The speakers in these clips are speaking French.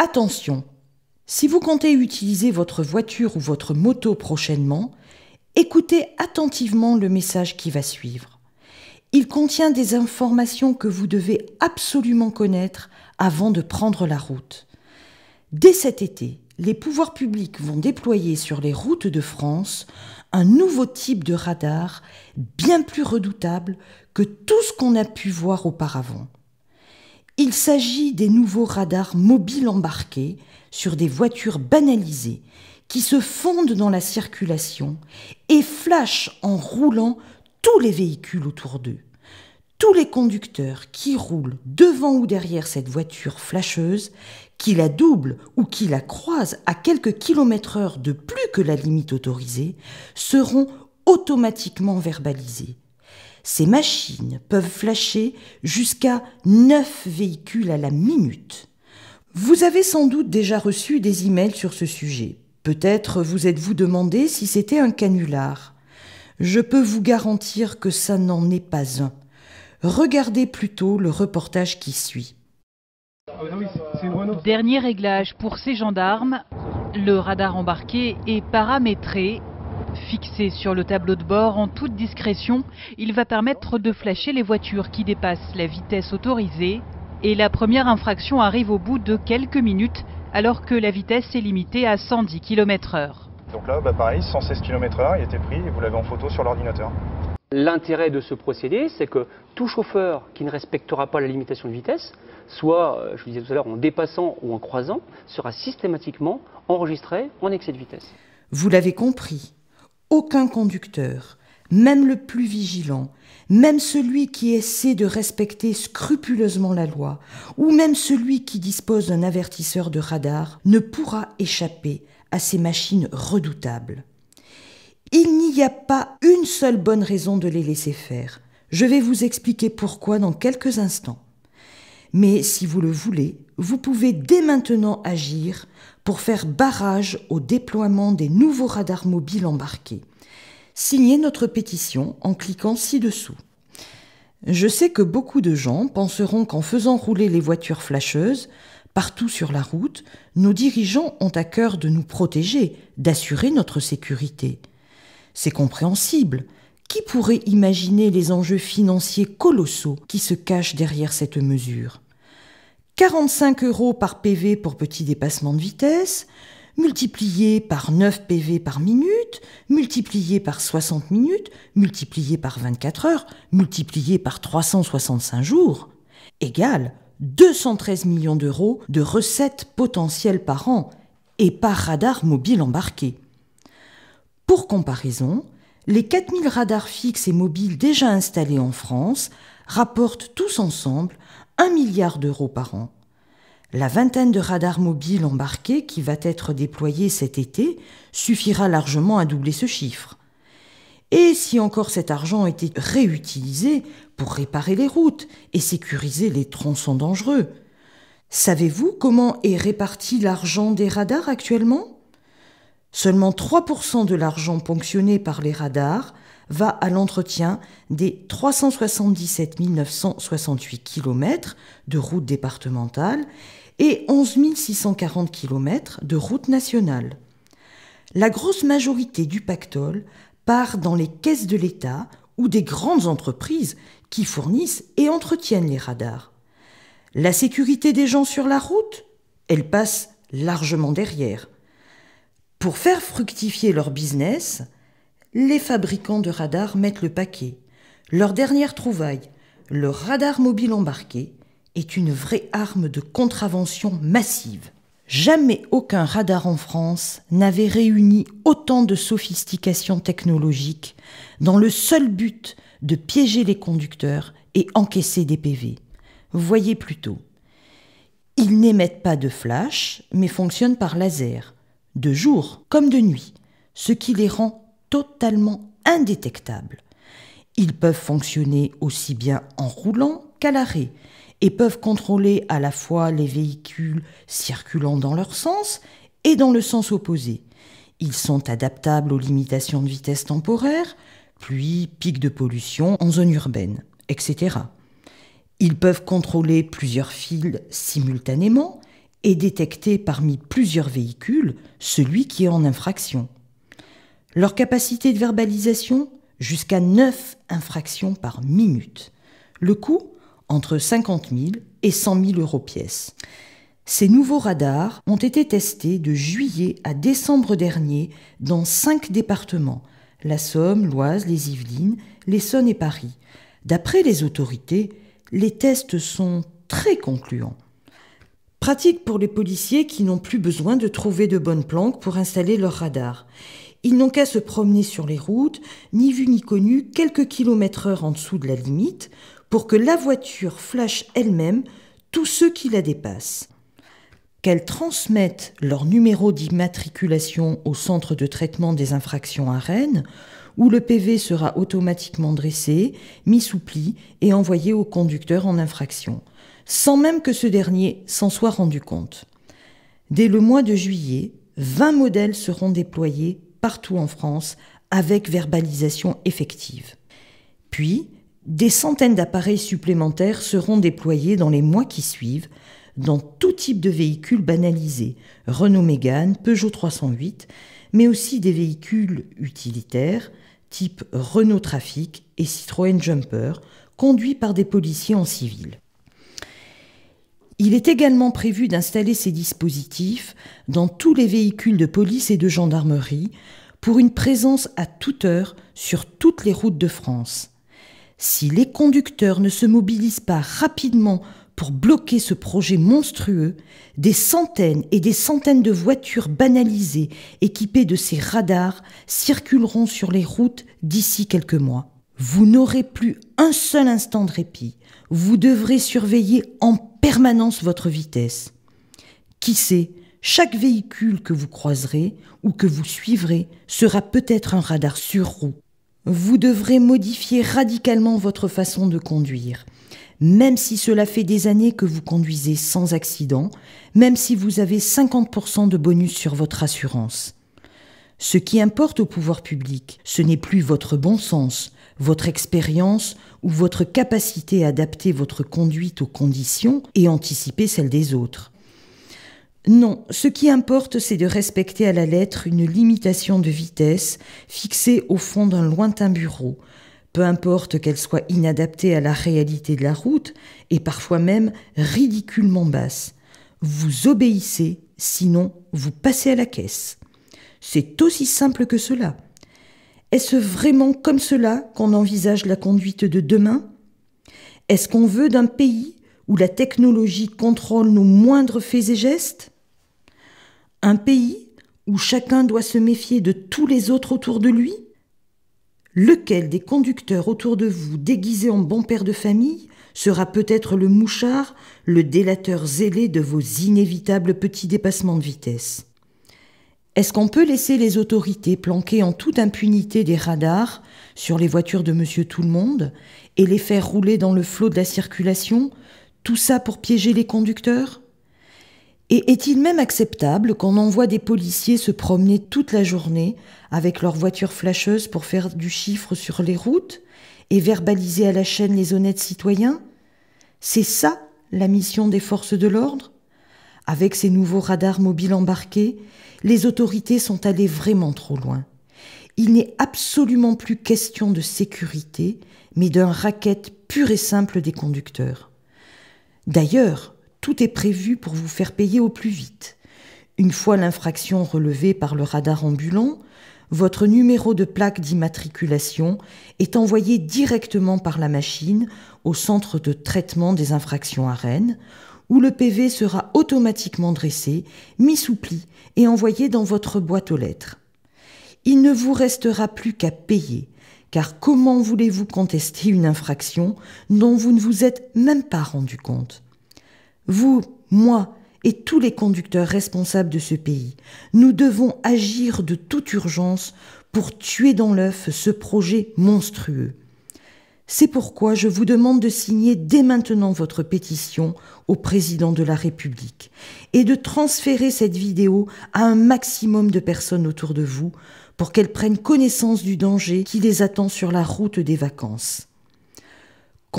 Attention, si vous comptez utiliser votre voiture ou votre moto prochainement, écoutez attentivement le message qui va suivre. Il contient des informations que vous devez absolument connaître avant de prendre la route. Dès cet été, les pouvoirs publics vont déployer sur les routes de France un nouveau type de radar bien plus redoutable que tout ce qu'on a pu voir auparavant. Il s'agit des nouveaux radars mobiles embarqués sur des voitures banalisées qui se fondent dans la circulation et flashent en roulant tous les véhicules autour d'eux. Tous les conducteurs qui roulent devant ou derrière cette voiture flasheuse, qui la double ou qui la croise à quelques kilomètres heure de plus que la limite autorisée, seront automatiquement verbalisés. Ces machines peuvent flasher jusqu'à 9 véhicules à la minute. Vous avez sans doute déjà reçu des emails sur ce sujet. Peut-être vous êtes-vous demandé si c'était un canular. Je peux vous garantir que ça n'en est pas un. Regardez plutôt le reportage qui suit. Dernier réglage pour ces gendarmes. Le radar embarqué est paramétré Fixé sur le tableau de bord en toute discrétion, il va permettre de flasher les voitures qui dépassent la vitesse autorisée et la première infraction arrive au bout de quelques minutes alors que la vitesse est limitée à 110 km/h. Donc là, bah, pareil, 116 km/h, il était pris et vous l'avez en photo sur l'ordinateur. L'intérêt de ce procédé, c'est que tout chauffeur qui ne respectera pas la limitation de vitesse, soit, euh, je vous disais tout à l'heure, en dépassant ou en croisant, sera systématiquement enregistré en excès de vitesse. Vous l'avez compris, aucun conducteur, même le plus vigilant, même celui qui essaie de respecter scrupuleusement la loi, ou même celui qui dispose d'un avertisseur de radar, ne pourra échapper à ces machines redoutables. Il n'y a pas une seule bonne raison de les laisser faire. Je vais vous expliquer pourquoi dans quelques instants. Mais si vous le voulez, vous pouvez dès maintenant agir pour faire barrage au déploiement des nouveaux radars mobiles embarqués. Signez notre pétition en cliquant ci-dessous. Je sais que beaucoup de gens penseront qu'en faisant rouler les voitures flasheuses partout sur la route, nos dirigeants ont à cœur de nous protéger, d'assurer notre sécurité. C'est compréhensible, qui pourrait imaginer les enjeux financiers colossaux qui se cachent derrière cette mesure 45 euros par PV pour petit dépassement de vitesse, multiplié par 9 PV par minute, multiplié par 60 minutes, multiplié par 24 heures, multiplié par 365 jours, égale 213 millions d'euros de recettes potentielles par an et par radar mobile embarqué. Pour comparaison, les 4000 radars fixes et mobiles déjà installés en France rapportent tous ensemble 1 milliard d'euros par an. La vingtaine de radars mobiles embarqués qui va être déployée cet été suffira largement à doubler ce chiffre. Et si encore cet argent était réutilisé pour réparer les routes et sécuriser les tronçons dangereux Savez-vous comment est réparti l'argent des radars actuellement Seulement 3% de l'argent ponctionné par les radars va à l'entretien des 377 968 km de routes départementales et 11 640 km de routes nationales. La grosse majorité du pactole part dans les caisses de l'État ou des grandes entreprises qui fournissent et entretiennent les radars. La sécurité des gens sur la route Elle passe largement derrière. Pour faire fructifier leur business, les fabricants de radars mettent le paquet. Leur dernière trouvaille, le radar mobile embarqué, est une vraie arme de contravention massive. Jamais aucun radar en France n'avait réuni autant de sophistication technologique dans le seul but de piéger les conducteurs et encaisser des PV. Voyez plutôt. Ils n'émettent pas de flash, mais fonctionnent par laser de jour comme de nuit, ce qui les rend totalement indétectables. Ils peuvent fonctionner aussi bien en roulant qu'à l'arrêt et peuvent contrôler à la fois les véhicules circulant dans leur sens et dans le sens opposé. Ils sont adaptables aux limitations de vitesse temporaire, pluie, pics de pollution en zone urbaine, etc. Ils peuvent contrôler plusieurs fils simultanément et détecter parmi plusieurs véhicules celui qui est en infraction. Leur capacité de verbalisation jusqu'à 9 infractions par minute. Le coût entre 50 000 et 100 000 euros pièce. Ces nouveaux radars ont été testés de juillet à décembre dernier dans cinq départements la Somme, l'Oise, les Yvelines, l'Essonne et Paris. D'après les autorités, les tests sont très concluants. Pratique pour les policiers qui n'ont plus besoin de trouver de bonnes planques pour installer leur radar. Ils n'ont qu'à se promener sur les routes, ni vues ni connues, quelques kilomètres heure en dessous de la limite, pour que la voiture flashe elle-même tous ceux qui la dépassent. Qu'elles transmettent leur numéro d'immatriculation au centre de traitement des infractions à Rennes, où le PV sera automatiquement dressé, mis sous pli et envoyé au conducteur en infraction, sans même que ce dernier s'en soit rendu compte. Dès le mois de juillet, 20 modèles seront déployés partout en France avec verbalisation effective. Puis, des centaines d'appareils supplémentaires seront déployés dans les mois qui suivent, dans tout type de véhicules banalisés, Renault Mégane, Peugeot 308, mais aussi des véhicules utilitaires type Renault Trafic et Citroën Jumper, conduits par des policiers en civil. Il est également prévu d'installer ces dispositifs dans tous les véhicules de police et de gendarmerie pour une présence à toute heure sur toutes les routes de France. Si les conducteurs ne se mobilisent pas rapidement pour bloquer ce projet monstrueux, des centaines et des centaines de voitures banalisées, équipées de ces radars, circuleront sur les routes d'ici quelques mois. Vous n'aurez plus un seul instant de répit. Vous devrez surveiller en permanence votre vitesse. Qui sait, chaque véhicule que vous croiserez ou que vous suivrez sera peut-être un radar sur roue vous devrez modifier radicalement votre façon de conduire. Même si cela fait des années que vous conduisez sans accident, même si vous avez 50% de bonus sur votre assurance. Ce qui importe au pouvoir public, ce n'est plus votre bon sens, votre expérience ou votre capacité à adapter votre conduite aux conditions et anticiper celle des autres. Non, ce qui importe, c'est de respecter à la lettre une limitation de vitesse fixée au fond d'un lointain bureau, peu importe qu'elle soit inadaptée à la réalité de la route et parfois même ridiculement basse. Vous obéissez, sinon vous passez à la caisse. C'est aussi simple que cela. Est-ce vraiment comme cela qu'on envisage la conduite de demain Est-ce qu'on veut d'un pays où la technologie contrôle nos moindres faits et gestes un pays où chacun doit se méfier de tous les autres autour de lui Lequel des conducteurs autour de vous déguisés en bon père de famille sera peut-être le mouchard, le délateur zélé de vos inévitables petits dépassements de vitesse Est-ce qu'on peut laisser les autorités planquer en toute impunité des radars sur les voitures de monsieur tout le monde et les faire rouler dans le flot de la circulation, tout ça pour piéger les conducteurs et est-il même acceptable qu'on envoie des policiers se promener toute la journée avec leurs voitures flasheuses pour faire du chiffre sur les routes et verbaliser à la chaîne les honnêtes citoyens C'est ça la mission des forces de l'ordre Avec ces nouveaux radars mobiles embarqués, les autorités sont allées vraiment trop loin. Il n'est absolument plus question de sécurité, mais d'un racket pur et simple des conducteurs. D'ailleurs, tout est prévu pour vous faire payer au plus vite. Une fois l'infraction relevée par le radar ambulant, votre numéro de plaque d'immatriculation est envoyé directement par la machine au centre de traitement des infractions à Rennes, où le PV sera automatiquement dressé, mis sous pli et envoyé dans votre boîte aux lettres. Il ne vous restera plus qu'à payer, car comment voulez-vous contester une infraction dont vous ne vous êtes même pas rendu compte vous, moi et tous les conducteurs responsables de ce pays, nous devons agir de toute urgence pour tuer dans l'œuf ce projet monstrueux. C'est pourquoi je vous demande de signer dès maintenant votre pétition au président de la République et de transférer cette vidéo à un maximum de personnes autour de vous pour qu'elles prennent connaissance du danger qui les attend sur la route des vacances.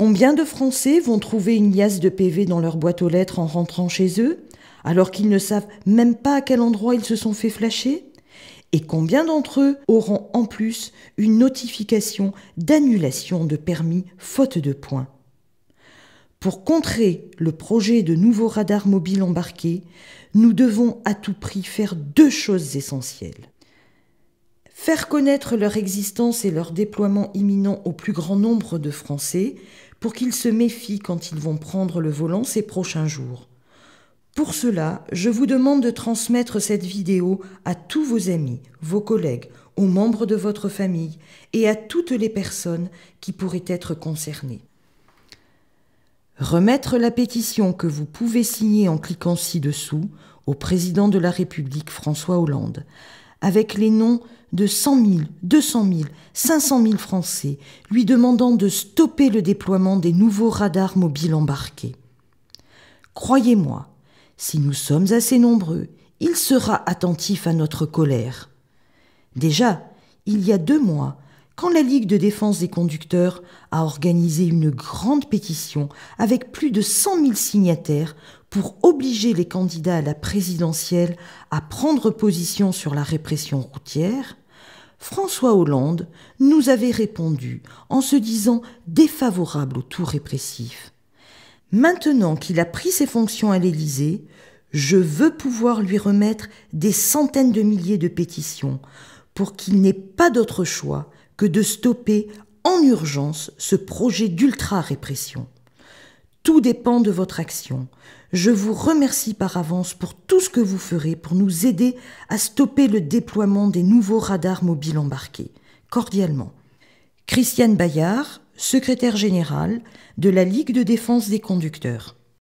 Combien de Français vont trouver une liasse de PV dans leur boîte aux lettres en rentrant chez eux, alors qu'ils ne savent même pas à quel endroit ils se sont fait flasher Et combien d'entre eux auront en plus une notification d'annulation de permis faute de points pour contrer le projet de nouveaux radars mobiles embarqués, nous devons à tout prix faire deux choses essentielles. Faire connaître leur existence et leur déploiement imminent au plus grand nombre de Français, pour qu'ils se méfient quand ils vont prendre le volant ces prochains jours. Pour cela, je vous demande de transmettre cette vidéo à tous vos amis, vos collègues, aux membres de votre famille et à toutes les personnes qui pourraient être concernées. Remettre la pétition que vous pouvez signer en cliquant ci-dessous au président de la République François Hollande, avec les noms de 100 000, 200 000, 500 000 Français, lui demandant de stopper le déploiement des nouveaux radars mobiles embarqués. Croyez-moi, si nous sommes assez nombreux, il sera attentif à notre colère. Déjà, il y a deux mois, quand la Ligue de défense des conducteurs a organisé une grande pétition avec plus de 100 000 signataires pour obliger les candidats à la présidentielle à prendre position sur la répression routière, François Hollande nous avait répondu en se disant défavorable au tout répressif. Maintenant qu'il a pris ses fonctions à l'Élysée, je veux pouvoir lui remettre des centaines de milliers de pétitions pour qu'il n'ait pas d'autre choix que de stopper en urgence ce projet d'ultra-répression. Tout dépend de votre action. Je vous remercie par avance pour tout ce que vous ferez pour nous aider à stopper le déploiement des nouveaux radars mobiles embarqués. Cordialement. Christiane Bayard, secrétaire générale de la Ligue de défense des conducteurs.